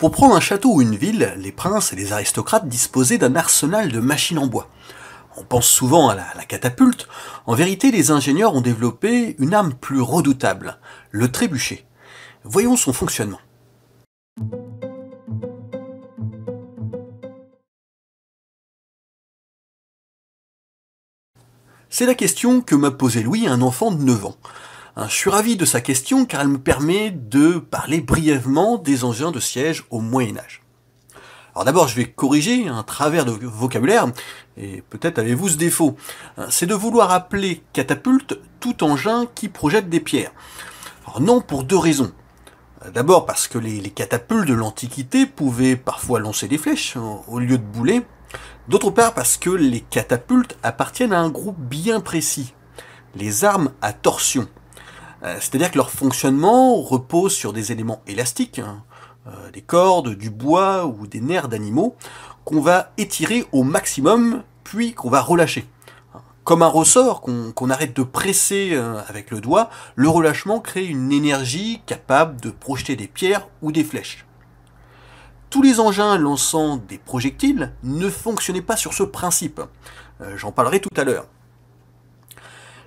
Pour prendre un château ou une ville, les princes et les aristocrates disposaient d'un arsenal de machines en bois. On pense souvent à la, catapulte. En vérité, les ingénieurs ont développé une arme plus redoutable, le trébuchet. Voyons son fonctionnement. C'est la question que m'a posé Louis, un enfant de 9 ans. Hein, je suis ravi de sa question car elle me permet de parler brièvement des engins de siège au Moyen Âge. Alors d'abord, je vais corriger un travers de vocabulaire, et peut-être avez-vous ce défaut. Hein, c'est de vouloir appeler catapulte tout engin qui projette des pierres. Alors non, pour deux raisons. D'abord parce que les, catapultes de l'Antiquité pouvaient parfois lancer des flèches hein, au lieu de bouler. D'autre part parce que les catapultes appartiennent à un groupe bien précis, les armes à torsion. Euh, c'est-à-dire que leur fonctionnement repose sur des éléments élastiques, hein, euh, des cordes, du bois ou des nerfs d'animaux, qu'on va étirer au maximum, puis qu'on va relâcher. Comme un ressort qu'on arrête de presser euh, avec le doigt, le relâchement crée une énergie capable de projeter des pierres ou des flèches. Tous les engins lançant des projectiles ne fonctionnaient pas sur ce principe. J'en parlerai tout à l'heure.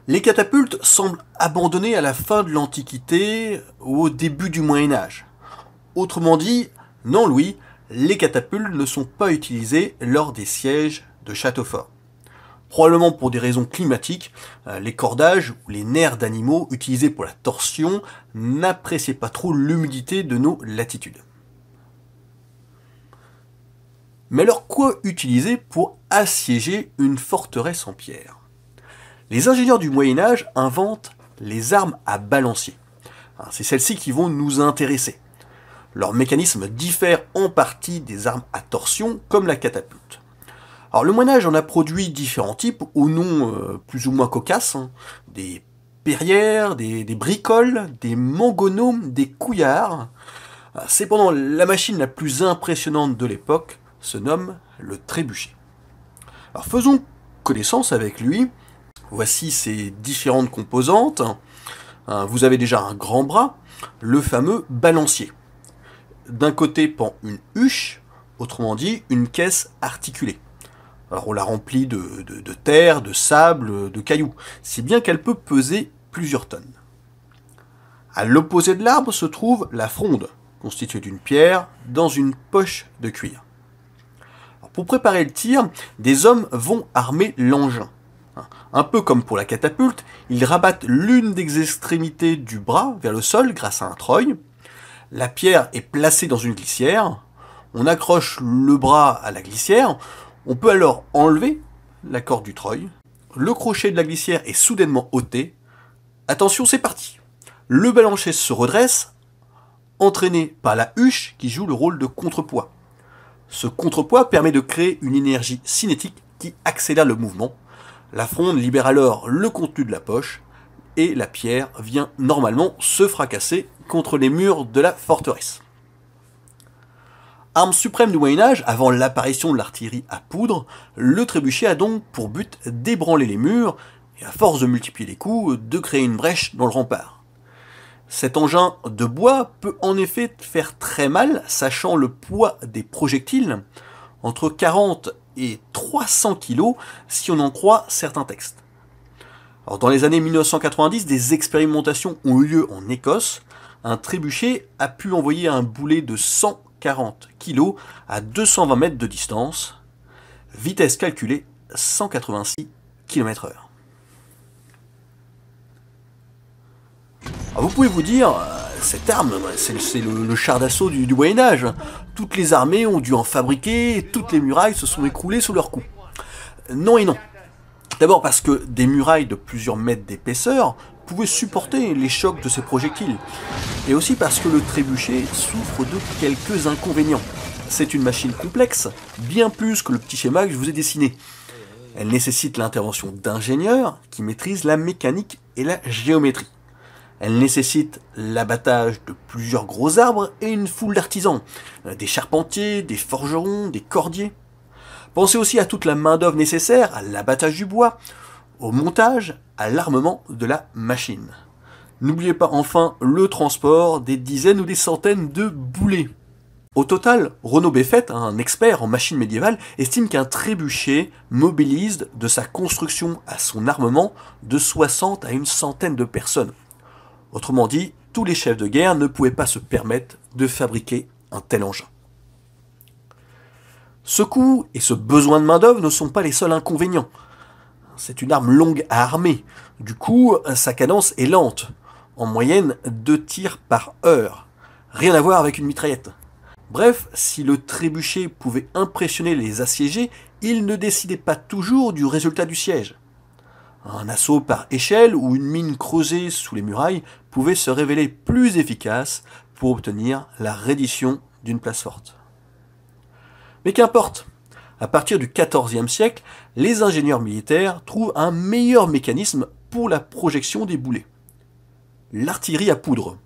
Les catapultes semblent abandonnées à la fin de l'Antiquité ou au début du Moyen Âge. Autrement dit, non Louis, les catapultes ne sont pas utilisées lors des sièges de châteaux forts. Probablement pour des raisons climatiques, euh, les cordages ou les nerfs d'animaux utilisés pour la torsion n'appréciaient pas trop l'humidité de nos latitudes. Mais alors quoi utiliser pour assiéger une forteresse en pierre les ingénieurs du Moyen Âge inventent les armes à balancier. Hein, c'est celles-ci qui vont nous intéresser. Leur mécanisme diffère en partie des armes à torsion comme la catapulte. Alors le Moyen Âge en a produit différents types aux noms euh, plus ou moins cocasses, hein, des perrières, des, bricoles, des mangonomes, des couillards. Euh, cependant, la machine la plus impressionnante de l'époque se nomme le trébuchet. Alors faisons connaissance avec lui Voici ses différentes composantes. Hein, vous avez déjà un grand bras, le fameux balancier. D'un côté pend une huche, autrement dit une caisse articulée. Alors on la remplit de, terre, de sable, de cailloux, si bien qu'elle peut peser plusieurs tonnes. À l'opposé de l'arbre se trouve la fronde, constituée d'une pierre, dans une poche de cuir. pour préparer le tir, des hommes vont armer l'engin. Hein. Un peu comme pour la catapulte, ils rabattent l'une des extrémités du bras vers le sol grâce à un treuil. La pierre est placée dans une glissière. On accroche le bras à la glissière. On peut alors enlever la corde du treuil. Le crochet de la glissière est soudainement ôté. Attention, c'est parti. Le balanchet se redresse, entraîné par la huche qui joue le rôle de contrepoids. Ce contrepoids permet de créer une énergie cinétique qui accélère le mouvement la fronde libère alors le contenu de la poche et la pierre vient normalement se fracasser contre les murs de la forteresse. Arme suprême du Moyen Âge, avant l'apparition de l'artillerie à poudre, le trébuchet a donc pour but d'ébranler les murs et à force de multiplier les coups, de créer une brèche dans le rempart. Cet engin de bois peut en effet faire très mal, sachant le poids des projectiles, entre 40 et 300 kg si on en croit certains textes. dans les années 1990, des expérimentations ont eu lieu en Écosse. Un trébuchet a pu envoyer un boulet de 140 kg à 220 mètres de distance, vitesse calculée 186 km/h. Vous pouvez vous dire, euh, cette arme, c'est le, char d'assaut du, du Moyen Âge. Toutes les armées ont dû en fabriquer, et toutes les murailles se sont écroulées sous leurs coups. Non et non. D'abord parce que des murailles de plusieurs mètres d'épaisseur pouvaient supporter les chocs de ces projectiles. Et aussi parce que le trébuchet souffre de quelques inconvénients. C'est une machine complexe, bien plus que le petit schéma que je vous ai dessiné. Elle nécessite l'intervention d'ingénieurs qui maîtrisent la mécanique et la géométrie. Elle nécessite l'abattage de plusieurs gros arbres et une foule d'artisans, euh, des charpentiers, des forgerons, des cordiers. Pensez aussi à toute la main-d'œuvre nécessaire à l'abattage du bois, au montage, à l'armement de la machine. N'oubliez pas enfin le transport des dizaines ou des centaines de boulets. Au total, Renaud Beffet, un expert en machines médiévales, estime qu'un trébuchet mobilise de sa construction à son armement de 60 à une centaine de personnes. Autrement dit, tous les chefs de guerre ne pouvaient pas se permettre de fabriquer un tel engin. Ce coût et ce besoin de main-d'œuvre ne sont pas les seuls inconvénients. C'est une arme longue à armer. Du coup, sa cadence est lente. En moyenne, deux tirs par heure. Rien à voir avec une mitraillette. Bref, si le trébuchet pouvait impressionner les assiégés, il ne décidait pas toujours du résultat du siège. Un assaut par échelle ou une mine creusée sous les murailles pouvait se révéler plus efficace pour obtenir la reddition d'une place forte. Mais qu'importe À partir du XIVe siècle, les ingénieurs militaires trouvent un meilleur mécanisme pour la projection des boulets. L'artillerie à poudre.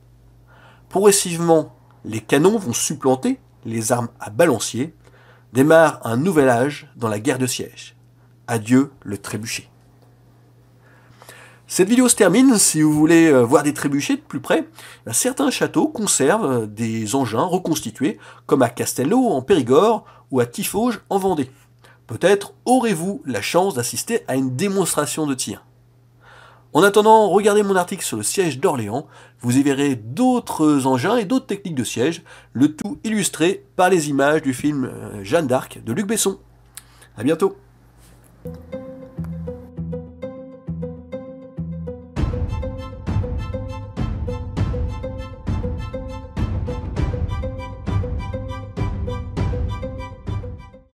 Progressivement, les canons vont supplanter les armes à balancier, démarre un nouvel âge dans la guerre de siège. Adieu le trébuchet. Cette vidéo se termine, si vous voulez euh, voir des trébuchets de plus près, ben, certains châteaux conservent euh, des engins reconstitués, comme à Castello en Périgord ou à Tifauge en Vendée. Peut-être aurez-vous la chance d'assister à une démonstration de tir. En attendant, regardez mon article sur le siège d'Orléans, vous y verrez d'autres engins et d'autres techniques de siège, le tout illustré par les images du film euh, Jeanne d'Arc de Luc Besson. A bientôt